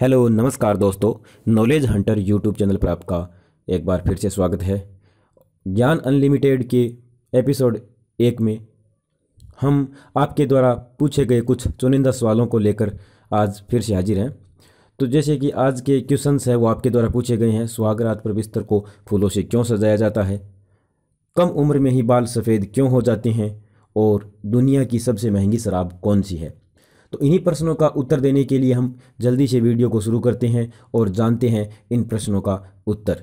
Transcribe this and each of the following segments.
hello नमस्कार दोस्तों knowledge Hunter YouTube channel पर आपका एक बार फिर से स्वागत है ज्ञान अनलिमिटेड के एपिसोड एक में हम आपके द्वारा पूछे गए कुछ चुनिंदा सवालों को लेकर आज फिर से हाजिर हैं तो जैसे कि आज के क्वेश्चंस हैं वो आपके द्वारा पूछे गए हैं स्वागरात पर बिस्तर को फूलों से क्यों सजाया जाता है कम उम्र में ही बाल सफ़ेद क्यों हो जाते हैं और दुनिया की सबसे महंगी शराब कौन सी है तो इन्हीं प्रश्नों का उत्तर देने के लिए हम जल्दी से वीडियो को शुरू करते हैं और जानते हैं इन प्रश्नों का उत्तर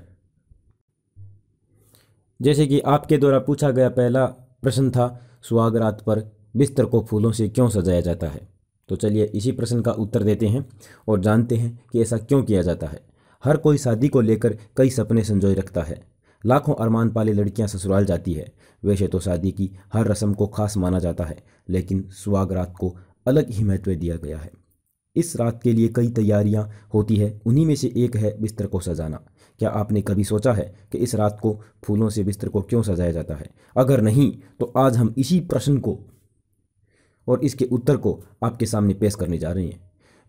जैसे कि आपके द्वारा पूछा गया पहला प्रश्न था सुहागरात पर बिस्तर को फूलों से क्यों सजाया जाता है तो चलिए इसी प्रश्न का उत्तर देते हैं और जानते हैं कि ऐसा क्यों किया जाता है हर कोई शादी को लेकर कई सपने संजोए रखता है लाखों अरमान पाली लड़कियां ससुराल जाती है वैसे तो शादी की हर रस्म को खास माना जाता है लेकिन सुहागरात को अलग ही महत्व दिया गया है इस रात के लिए कई तैयारियां होती है उन्हीं में से एक है बिस्तर को सजाना क्या आपने कभी सोचा है कि इस रात को फूलों से बिस्तर को क्यों सजाया जाता है अगर नहीं तो आज हम इसी प्रश्न को और इसके उत्तर को आपके सामने पेश करने जा रहे हैं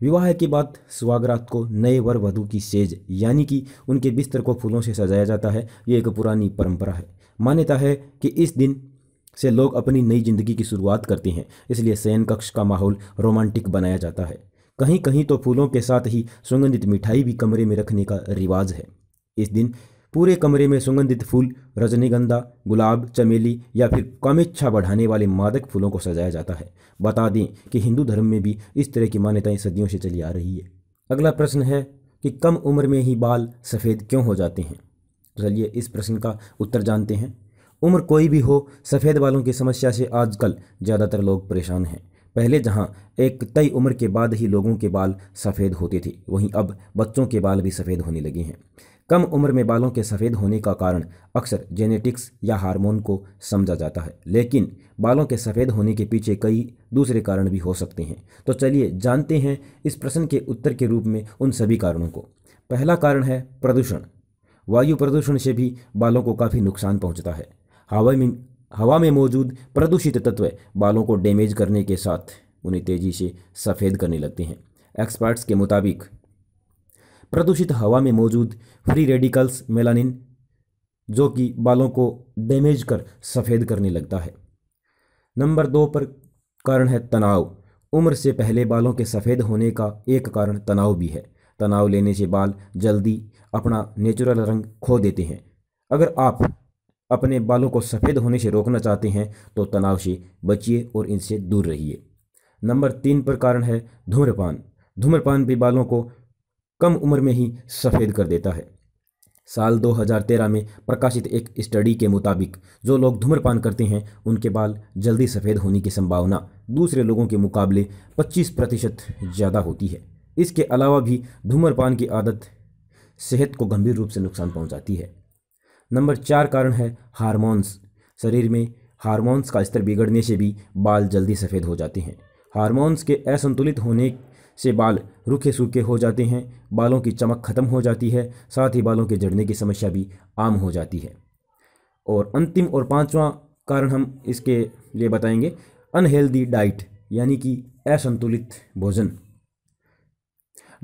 विवाह के बाद सुहागरात को नए वर वधु की सेज यानी कि उनके बिस्तर को फूलों से सजाया जाता है ये एक पुरानी परंपरा है मान्यता है कि इस दिन से लोग अपनी नई जिंदगी की शुरुआत करते हैं इसलिए शयन कक्ष का माहौल रोमांटिक बनाया जाता है कहीं कहीं तो फूलों के साथ ही सुगंधित मिठाई भी कमरे में रखने का रिवाज है इस दिन पूरे कमरे में सुगंधित फूल रजनीगंधा गुलाब चमेली या फिर कामेच्छा बढ़ाने वाले मादक फूलों को सजाया जाता है बता दें कि हिंदू धर्म में भी इस तरह की मान्यताएं सदियों से चली आ रही है अगला प्रश्न है कि कम उम्र में ही बाल सफ़ेद क्यों हो जाते हैं तो चलिए इस प्रश्न का उत्तर जानते हैं उम्र कोई भी हो सफ़ेद बालों की समस्या से आजकल ज़्यादातर लोग परेशान हैं पहले जहाँ एक तय उम्र के बाद ही लोगों के बाल सफ़ेद होते थे वहीं अब बच्चों के बाल भी सफ़ेद होने लगे हैं कम उम्र में बालों के सफ़ेद होने का कारण अक्सर जेनेटिक्स या हार्मोन को समझा जाता है लेकिन बालों के सफ़ेद होने के पीछे कई दूसरे कारण भी हो सकते हैं तो चलिए जानते हैं इस प्रश्न के उत्तर के रूप में उन सभी कारणों को पहला कारण है प्रदूषण वायु प्रदूषण से भी बालों को काफ़ी नुकसान पहुँचता है हवा में हवा में मौजूद प्रदूषित तत्व बालों को डैमेज करने के साथ उन्हें तेज़ी से सफ़ेद करने लगते हैं एक्सपर्ट्स के मुताबिक प्रदूषित हवा में मौजूद फ्री रेडिकल्स मेलानिन जो कि बालों को डैमेज कर सफ़ेद करने लगता है नंबर दो पर कारण है तनाव उम्र से पहले बालों के सफ़ेद होने का एक कारण तनाव भी है तनाव लेने से बाल जल्दी अपना नेचुरल रंग खो देते हैं अगर आप अपने बालों को सफ़ेद होने से रोकना चाहते हैं तो तनाव से बचिए और इनसे दूर रहिए नंबर तीन पर कारण है धूम्रपान धूम्रपान भी बालों को कम उम्र में ही सफ़ेद कर देता है साल 2013 में प्रकाशित एक स्टडी के मुताबिक जो लोग धूम्रपान करते हैं उनके बाल जल्दी सफ़ेद होने की संभावना दूसरे लोगों के मुकाबले 25 प्रतिशत ज़्यादा होती है इसके अलावा भी धूम्रपान की आदत सेहत को गंभीर रूप से नुकसान पहुंचाती है नंबर चार कारण है हारमोन्स शरीर में हारमोन्स का स्तर बिगड़ने से भी बाल जल्दी सफ़ेद हो जाते हैं हारमोन्स के असंतुलित होने से बाल रूखे सूखे हो जाते हैं बालों की चमक खत्म हो जाती है साथ ही बालों के जड़ने की समस्या भी आम हो जाती है और अंतिम और पांचवा कारण हम इसके लिए बताएंगे अनहेल्दी डाइट यानी कि असंतुलित भोजन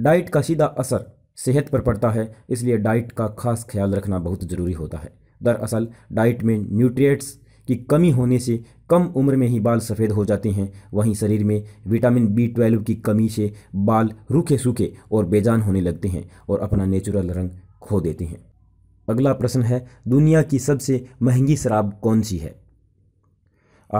डाइट का सीधा असर सेहत पर पड़ता है इसलिए डाइट का खास ख्याल रखना बहुत ज़रूरी होता है दरअसल डाइट में न्यूट्रिएट्स की कमी होने से कम उम्र में ही बाल सफ़ेद हो जाते हैं वहीं शरीर में विटामिन बी ट्वेल्व की कमी से बाल रूखे सूखे और बेजान होने लगते हैं और अपना नेचुरल रंग खो देते हैं अगला प्रश्न है दुनिया की सबसे महंगी शराब कौन सी है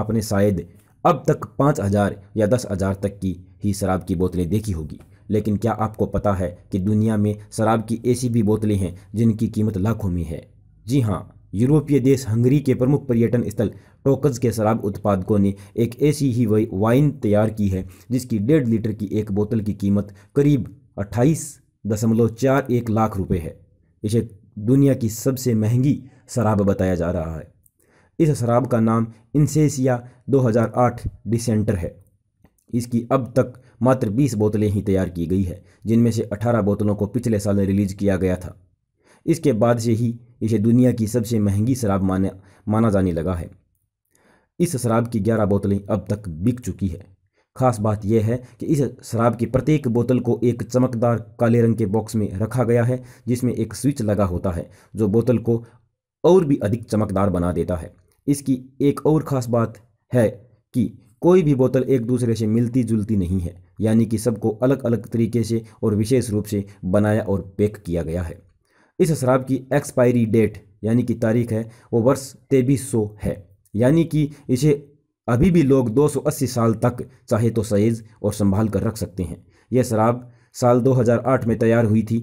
आपने शायद अब तक पाँच हज़ार या दस हज़ार तक की ही शराब की बोतलें देखी होगी लेकिन क्या आपको पता है कि दुनिया में शराब की ऐसी भी बोतलें हैं जिनकी कीमत लाखों में है जी हाँ यूरोपीय देश हंगरी के प्रमुख पर्यटन स्थल टोकज के शराब उत्पादकों ने एक ऐसी ही वाइन तैयार की है जिसकी डेढ़ लीटर की एक बोतल की कीमत करीब अट्ठाईस दशमलव चार एक लाख रुपए है इसे दुनिया की सबसे महंगी शराब बताया जा रहा है इस शराब का नाम इंसेसिया 2008 डिसेंटर है इसकी अब तक मात्र 20 बोतलें ही तैयार की गई है जिनमें से 18 बोतलों को पिछले साल रिलीज किया गया था इसके बाद से ही इसे दुनिया की सबसे महंगी शराब माना माना जाने लगा है इस शराब की 11 बोतलें अब तक बिक चुकी है खास बात यह है कि इस शराब की प्रत्येक बोतल को एक चमकदार काले रंग के बॉक्स में रखा गया है जिसमें एक स्विच लगा होता है जो बोतल को और भी अधिक चमकदार बना देता है इसकी एक और ख़ास बात है कि कोई भी बोतल एक दूसरे से मिलती जुलती नहीं है यानी कि सबको अलग अलग तरीके से और विशेष रूप से बनाया और पैक किया गया है इस शराब की एक्सपायरी डेट यानी कि तारीख है वो वर्ष तेबीस सौ है यानी कि इसे अभी भी लोग 280 साल तक चाहे तो सहेज और संभाल कर रख सकते हैं यह शराब साल 2008 में तैयार हुई थी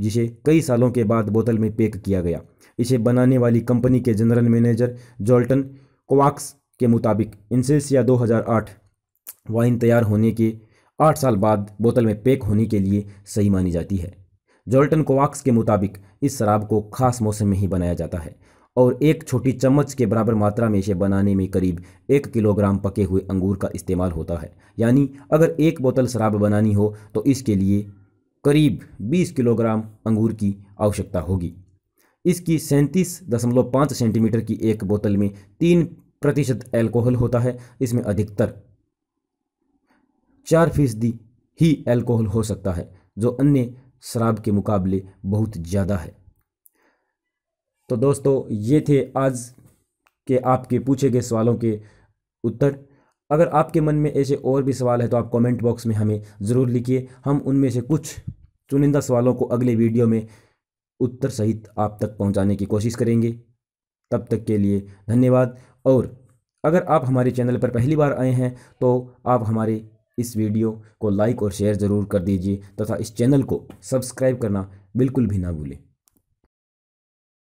जिसे कई सालों के बाद बोतल में पैक किया गया इसे बनाने वाली कंपनी के जनरल मैनेजर जॉल्टन कोवाक्स के मुताबिक इंसेस या 2008 वाइन तैयार होने के आठ साल बाद बोतल में पैक होने के लिए सही मानी जाती है जॉल्टन कोवाक्स के मुताबिक इस शराब को खास मौसम में ही बनाया जाता है और एक छोटी चम्मच के बराबर मात्रा में इसे बनाने में करीब एक किलोग्राम पके हुए अंगूर का इस्तेमाल होता है यानी अगर एक बोतल शराब बनानी हो तो इसके लिए करीब 20 किलोग्राम अंगूर की आवश्यकता होगी इसकी सैंतीस दशमलव पाँच सेंटीमीटर की एक बोतल में तीन प्रतिशत एल्कोहल होता है इसमें अधिकतर चार फीसदी ही एल्कोहल हो सकता है जो अन्य शराब के मुकाबले बहुत ज़्यादा है तो दोस्तों ये थे आज के आपके पूछे गए सवालों के उत्तर अगर आपके मन में ऐसे और भी सवाल है तो आप कमेंट बॉक्स में हमें ज़रूर लिखिए हम उनमें से कुछ चुनिंदा सवालों को अगले वीडियो में उत्तर सहित आप तक पहुंचाने की कोशिश करेंगे तब तक के लिए धन्यवाद और अगर आप हमारे चैनल पर पहली बार आए हैं तो आप हमारे इस वीडियो को लाइक और शेयर ज़रूर कर दीजिए तथा इस चैनल को सब्सक्राइब करना बिल्कुल भी ना भूलें